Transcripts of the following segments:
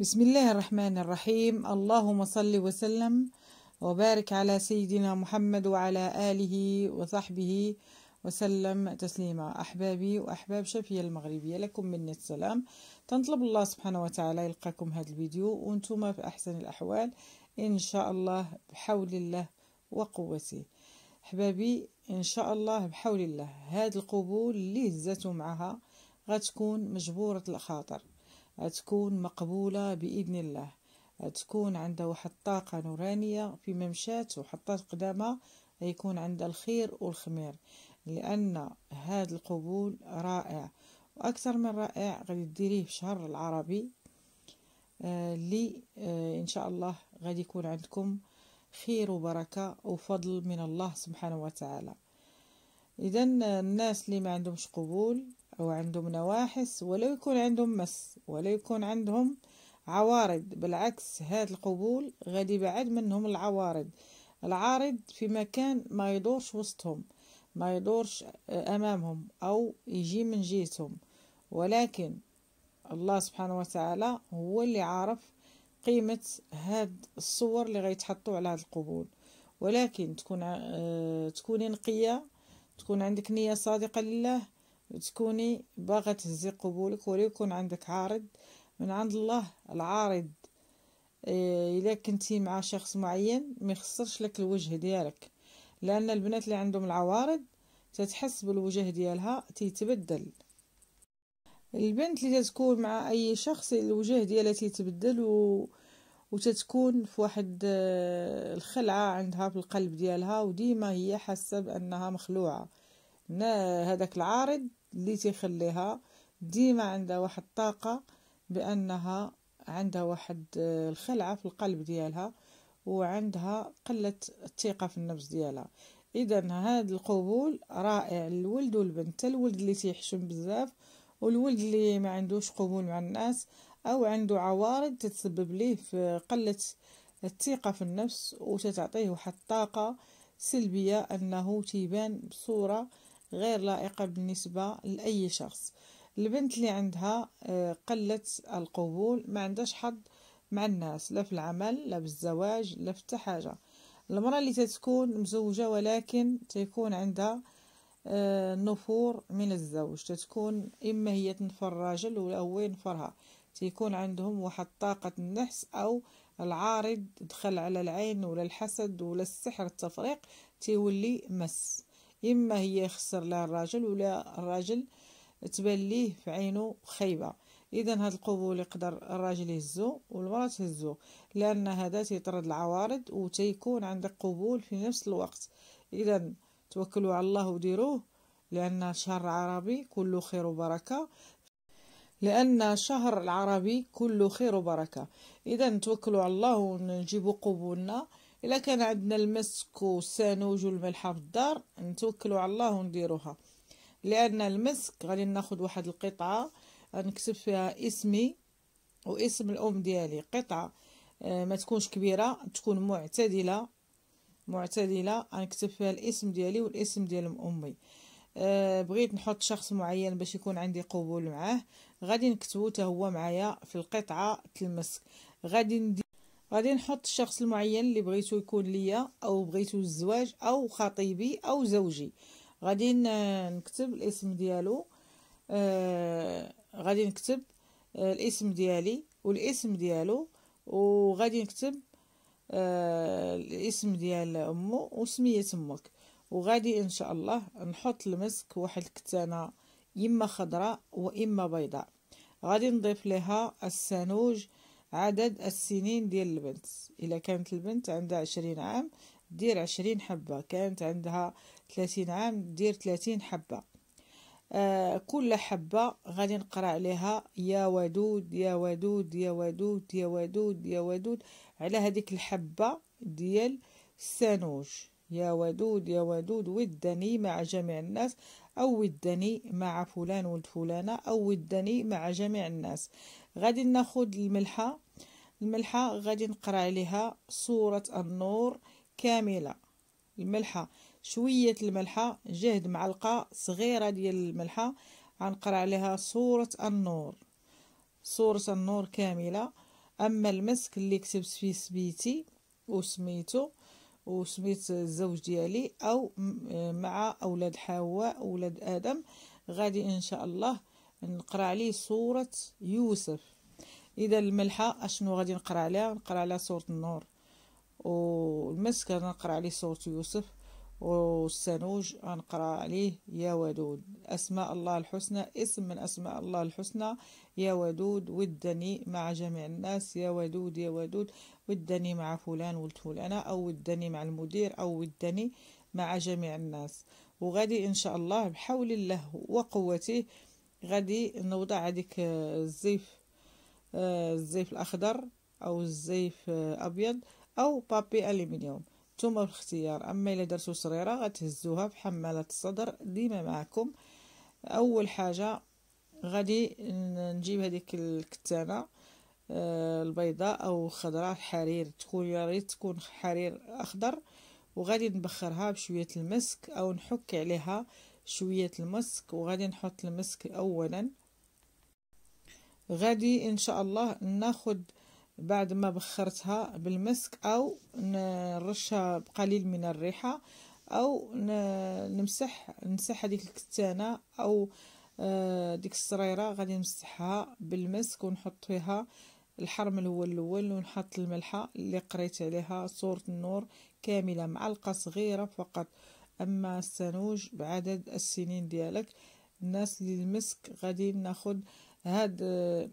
بسم الله الرحمن الرحيم اللهم صل وسلم وبارك على سيدنا محمد وعلى آله وصحبه وسلم تسليما أحبابي وأحباب شفية المغربية لكم من السلام تنطلب الله سبحانه وتعالى يلقاكم هذا الفيديو وانتم في أحسن الأحوال إن شاء الله بحول الله وقوته أحبابي إن شاء الله بحول الله هذا القبول اللي هزته معها غتكون مجبورة الخاطر تكون مقبولة بإذن الله تكون عنده واحد الطاقة نورانية في ممشات وحطات قدامها يكون عند الخير والخمير لأن هذا القبول رائع وأكثر من رائع غادي ديريه في شهر العربي اللي آه، آه، إن شاء الله غادي يكون عندكم خير وبركة وفضل من الله سبحانه وتعالى إذا آه، الناس اللي ما عندهمش قبول أو عندهم نواحس ولا يكون عندهم مس ولا يكون عندهم عوارض بالعكس هذا القبول غادي بعد منهم العوارض العارض في مكان ما يدورش وسطهم ما يدورش أمامهم أو يجي من جهتهم ولكن الله سبحانه وتعالى هو اللي عارف قيمة هاد الصور اللي غيتحطوا على هاد القبول ولكن تكون آه، تكوني نقية تكون عندك نية صادقة لله وتكوني باغا تهزي قبولك ولا يكون عندك عارض من عند الله العارض آه، الا كنتي مع شخص معين ما يخسرش لك الوجه ديالك لان البنات اللي عندهم العوارض تتحس بالوجه ديالها تيتبدل البنت اللي تتكون مع اي شخص الوجه ديالها تيتبدل و... وتتكون في واحد آه، الخلعه عندها في القلب ديالها وديما هي حاسه بانها مخلوعه هذاك العارض اللي تيخليها ديما عندها واحد الطاقة بأنها عندها واحد آه، الخلعة في القلب ديالها وعندها قلة الثقة في النفس ديالها إذا هذا القبول رائع للولد والبنت الولد اللي تيحشم بزاف والولد اللي ما عندوش قبول مع الناس أو عنده عوارض تتسبب ليه في قلة الثقة في النفس وتتعطيه واحد الطاقة سلبية أنه تيبان بصورة غير لائقة بالنسبة لأي شخص البنت اللي عندها آه، قلة القبول ما عندهاش حظ مع الناس لا في العمل لا بالزواج لا في حاجة المرأة اللي تتكون مزوجة ولكن تيكون عندها آه، نفور من الزوج تتكون إما هي تنفر الراجل هو ينفرها تيكون عندهم واحد طاقة النحس أو العارض دخل على العين ولا الحسد ولا السحر التفريق تيولي مس إما هي يخسر لها الراجل ولا الراجل تبان ليه في عينه خايبة إذا هاد القبول يقدر الراجل يهزو والمرأة تهزو لأن هذا تيطرد العوارض وتيكون عندك قبول في نفس الوقت إذا توكلوا على الله وديروه لأن شهر عربي كله خير وبركة لأن شهر العربي كله خير وبركة إذا توكلوا على الله ونجيبوا قبولنا الا كان عندنا المسك والسانوج والملحه في الدار نتوكلوا على الله ونديروها لان المسك غادي ناخذ واحد القطعه نكتب فيها اسمي واسم الام ديالي قطعه آه، ما تكونش كبيره تكون معتدله معتدله غنكتب فيها الاسم ديالي والاسم ديال امي آه، بغيت نحط شخص معين باش يكون عندي قبول معاه غادي نكتبو حتى هو معايا في القطعه المسك غادي غادي نحط الشخص المعين اللي بغيتو يكون ليا او بغيتو الزواج او خطيبي او زوجي غادي نكتب الاسم ديالو آه غادي نكتب آه، الاسم ديالي والاسم ديالو وغادي نكتب آه الاسم ديال امه وسميه امك وغادي ان شاء الله نحط المسك واحد الكتانه اما خضراء واما بيضاء غادي نضيف لها السانوج عدد السنين ديال البنت إلا كانت البنت عندها عشرين عام دير عشرين حبة كانت عندها ثلاثين عام دير ثلاثين حبة آه كل حبة غادي نقرأ عليها يا ودود يا ودود يا ودود يا ودود يا ودود على هذيك الحبة ديال السانوج يا ودود يا ودود ودني مع جميع الناس أو ودني مع فلان ولد فلانة أو ودني مع جميع الناس غادي ناخد الملحة الملحة غادي نقرا عليها سورة النور كاملة الملحة شوية الملحة جهد معلقة صغيرة ديال الملحة غنقرا عليها سورة النور سورة النور كاملة أما المسك اللي كتبت فيه سبيتي وسميتو وسميت الزوج ديالي أو مع أولاد حواء أولاد آدم غادي إن شاء الله نقرا عليه سورة يوسف اذا الملحه اشنو غادي نقرا عليها نقرا على سوره النور والمسك غنقرا عليه سوره يوسف والسنوج غنقرا عليه يا ودود اسماء الله الحسنى اسم من اسماء الله الحسنى يا ودود ودني مع جميع الناس يا ودود يا ودود ودني مع فلان ولد فلانة او ودني مع المدير او ودني مع جميع الناس وغادي ان شاء الله بحول الله وقوته غادي نوضع هذيك الزيف آه، الزيف الأخضر أو الزيف آه، أبيض أو بابي ألمنيوم ثم الاختيار أما إلا درتو صغيرة غتهزوها في حمالة الصدر ديما معكم أول حاجة غادي نجيب هذيك الكتانة آه، البيضاء أو خضراء الحرير تكون يا ريت تكون حرير أخضر وغادي نبخرها بشوية المسك أو نحك عليها شوية المسك وغادي نحط المسك أولا غادي ان شاء الله ناخد بعد ما بخرتها بالمسك او نرشها بقليل من الريحه او نمسح نمسح هذيك الكتانه او آه، ديك السريره غادي نمسحها بالمسك ونحط فيها الحرم هو الاول ونحط الملحه اللي قريت عليها صوره النور كامله معلقه صغيره فقط اما السنوج بعدد السنين ديالك الناس اللي المسك غادي ناخد آه هاد آه،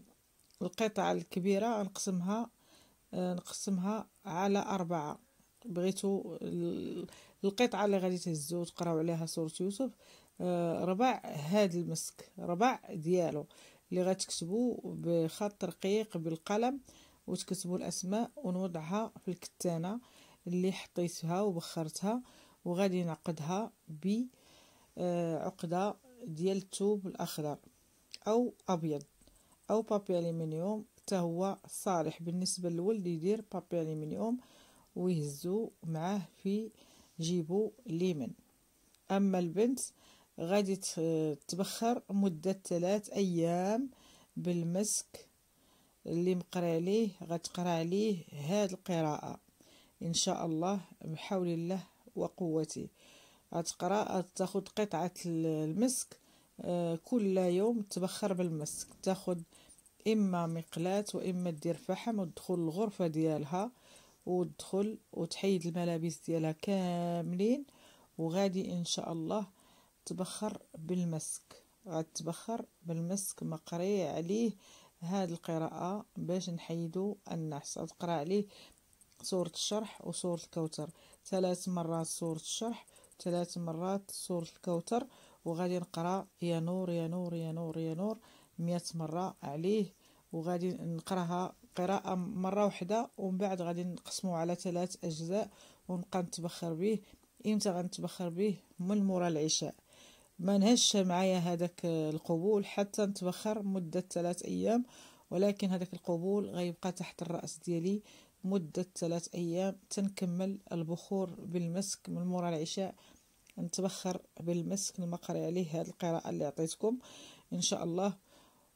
القطعة الكبيرة نقسمها آه، نقسمها على أربعة بغيتو القطعة اللي غادي تهزو وتقراو عليها سورة يوسف آه، ربع هاد المسك ربع ديالو اللي غتكتبوا بخط رقيق بالقلم وتكتبو الاسماء ونوضعها في الكتانه اللي حطيتها وبخرتها وغادي نعقدها بعقده ديال التوب الاخضر أو أبيض أو بابي ألمنيوم حتى هو صالح بالنسبة للولد يدير بابي ألمنيوم ويهزو معاه في جيبو ليمن أما البنت غادي تبخر مدة ثلاث أيام بالمسك اللي مقرا عليه غتقرا عليه هاد القراءة إن شاء الله بحول الله وقوته غتقرا تاخد قطعة المسك آه، كل يوم تبخر بالمسك تاخد اما مقلاة واما دير فحم وتدخل الغرفه ديالها وتدخل وتحيد الملابس ديالها كاملين وغادي ان شاء الله تبخر بالمسك غادي تبخر بالمسك مقري عليه هاد القراءة باش نحيدو النحس غتقرا عليه سورة الشرح وسورة الكوثر ثلاث مرات سورة الشرح ثلاث مرات سورة الكوثر وغادي نقرا يا نور يا نور يا نور يا نور مئة مرة عليه وغادي نقراها قراءة مرة واحدة ومن بعد غادي نقسمو على ثلاث أجزاء ونبقى نتبخر به إمتى غنتبخر به من مورا العشاء ما نهش معايا هذاك القبول حتى نتبخر مدة ثلاث أيام ولكن هذاك القبول غيبقى تحت الرأس ديالي مدة ثلاث أيام تنكمل البخور بالمسك من مورا العشاء نتبخر بالمسك المقري عليه هذه القراءة اللي عطيتكم إن شاء الله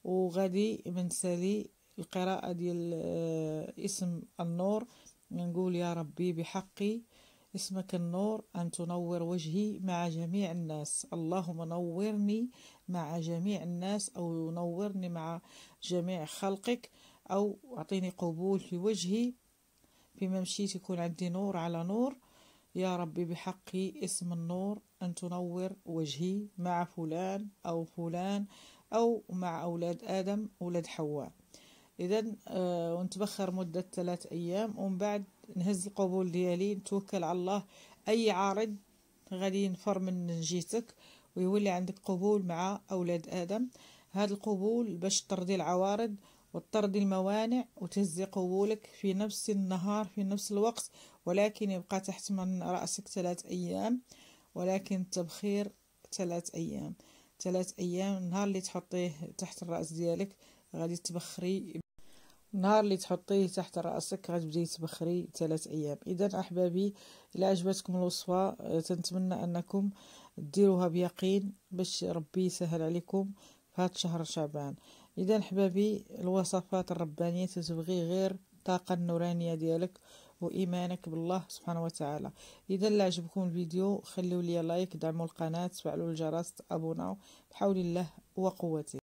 وغادي منسالي القراءة ديال آه، اسم النور نقول يا ربي بحقي اسمك النور أن تنور وجهي مع جميع الناس اللهم نورني مع جميع الناس أو نورني مع جميع خلقك أو أعطيني قبول في وجهي في ممشيت يكون عندي نور على نور يا ربي بحقي اسم النور أن تنور وجهي مع فلان أو فلان أو مع أولاد آدم أولاد حواء إذا آه ونتبخر مدة ثلاث أيام ومن بعد نهز القبول ديالي نتوكل على الله أي عارض غادي ينفر من نجيتك ويولي عندك قبول مع أولاد آدم هذا القبول باش ترضي العوارض وتطرد الموانع وتهزي قبولك في نفس النهار في نفس الوقت ولكن يبقى تحت من رأسك ثلاث أيام ولكن التبخير ثلاث أيام ثلاث أيام النهار اللي تحطيه تحت الرأس ديالك غادي تبخري النهار اللي تحطيه تحت راسك غتبدي تبخري ثلاث ايام اذا احبابي الى عجبتكم الوصفه آه، تنتمنى انكم ديروها بيقين باش ربي يسهل عليكم في هذا شهر شعبان اذا حبابي الوصفات الربانيه تتبغي غير الطاقه النورانيه ديالك وايمانك بالله سبحانه وتعالى اذا لا عجبكم الفيديو خليو لي لايك دعموا القناه تفعلوا الجرس تابوناو بحول الله وقوته